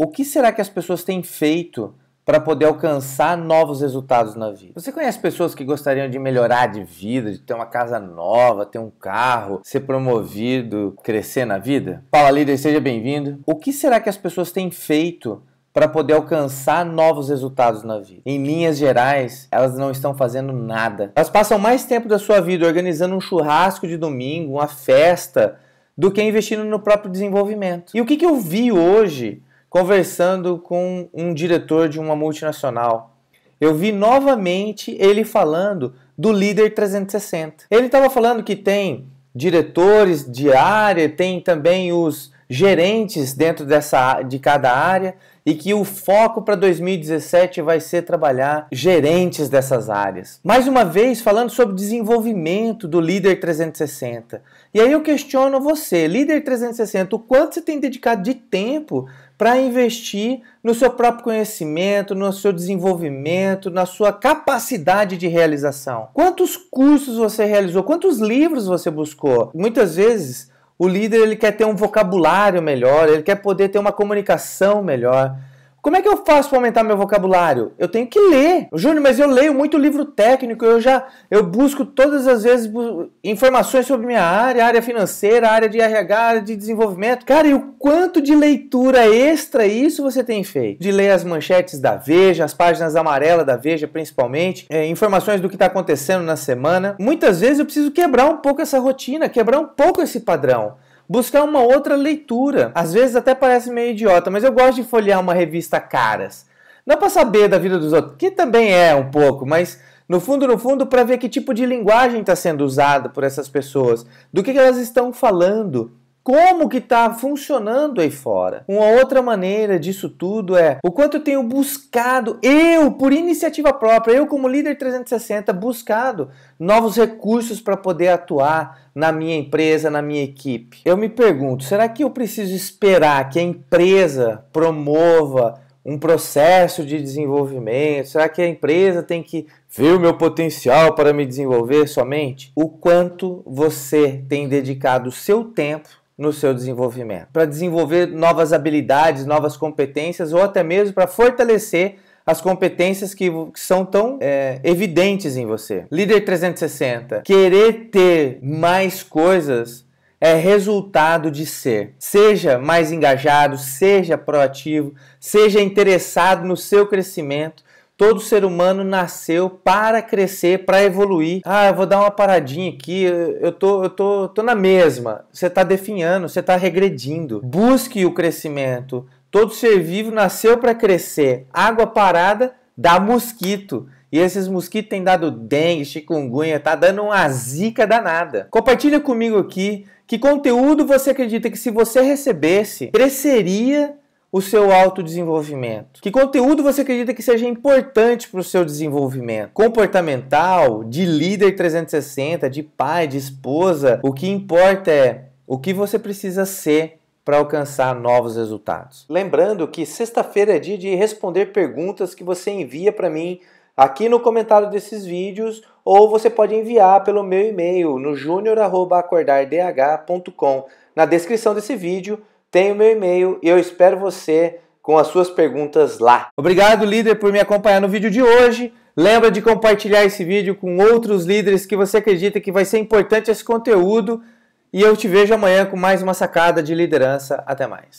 O que será que as pessoas têm feito para poder alcançar novos resultados na vida? Você conhece pessoas que gostariam de melhorar de vida, de ter uma casa nova, ter um carro, ser promovido, crescer na vida? Fala líder, seja bem-vindo. O que será que as pessoas têm feito para poder alcançar novos resultados na vida. Em linhas gerais, elas não estão fazendo nada. Elas passam mais tempo da sua vida organizando um churrasco de domingo, uma festa, do que investindo no próprio desenvolvimento. E o que, que eu vi hoje conversando com um diretor de uma multinacional. Eu vi novamente ele falando do líder 360. Ele estava falando que tem diretores de área, tem também os gerentes dentro dessa, de cada área e que o foco para 2017 vai ser trabalhar gerentes dessas áreas. Mais uma vez, falando sobre desenvolvimento do líder 360. E aí eu questiono você, líder 360, o quanto você tem dedicado de tempo para investir no seu próprio conhecimento, no seu desenvolvimento, na sua capacidade de realização? Quantos cursos você realizou? Quantos livros você buscou? Muitas vezes o líder ele quer ter um vocabulário melhor, ele quer poder ter uma comunicação melhor. Como é que eu faço para aumentar meu vocabulário? Eu tenho que ler. Júnior, mas eu leio muito livro técnico, eu já eu busco todas as vezes informações sobre minha área, área financeira, área de RH, área de desenvolvimento. Cara, e o quanto de leitura extra isso você tem feito? De ler as manchetes da Veja, as páginas amarelas da Veja, principalmente, é, informações do que está acontecendo na semana. Muitas vezes eu preciso quebrar um pouco essa rotina, quebrar um pouco esse padrão buscar uma outra leitura. Às vezes até parece meio idiota, mas eu gosto de folhear uma revista caras. Não é para saber da vida dos outros, que também é um pouco, mas no fundo, no fundo, para ver que tipo de linguagem está sendo usada por essas pessoas, do que, que elas estão falando, como que está funcionando aí fora. Uma outra maneira disso tudo é o quanto eu tenho buscado, eu, por iniciativa própria, eu como líder 360, buscado novos recursos para poder atuar na minha empresa, na minha equipe. Eu me pergunto, será que eu preciso esperar que a empresa promova um processo de desenvolvimento? Será que a empresa tem que ver o meu potencial para me desenvolver somente? O quanto você tem dedicado o seu tempo no seu desenvolvimento, para desenvolver novas habilidades, novas competências ou até mesmo para fortalecer as competências que, que são tão é, evidentes em você. Líder 360, querer ter mais coisas é resultado de ser. Seja mais engajado, seja proativo, seja interessado no seu crescimento, Todo ser humano nasceu para crescer, para evoluir. Ah, eu vou dar uma paradinha aqui, eu tô, eu tô, tô na mesma. Você está definhando, você está regredindo. Busque o crescimento. Todo ser vivo nasceu para crescer. Água parada dá mosquito. E esses mosquitos têm dado dengue, chikungunya, tá dando uma zica danada. Compartilha comigo aqui que conteúdo você acredita que se você recebesse, cresceria o seu autodesenvolvimento? Que conteúdo você acredita que seja importante para o seu desenvolvimento? Comportamental, de líder 360, de pai, de esposa? O que importa é o que você precisa ser para alcançar novos resultados. Lembrando que sexta-feira é dia de responder perguntas que você envia para mim aqui no comentário desses vídeos ou você pode enviar pelo meu e-mail no junior@acordardh.com. Na descrição desse vídeo tem o meu e-mail e eu espero você com as suas perguntas lá. Obrigado, líder, por me acompanhar no vídeo de hoje. Lembra de compartilhar esse vídeo com outros líderes que você acredita que vai ser importante esse conteúdo. E eu te vejo amanhã com mais uma sacada de liderança. Até mais.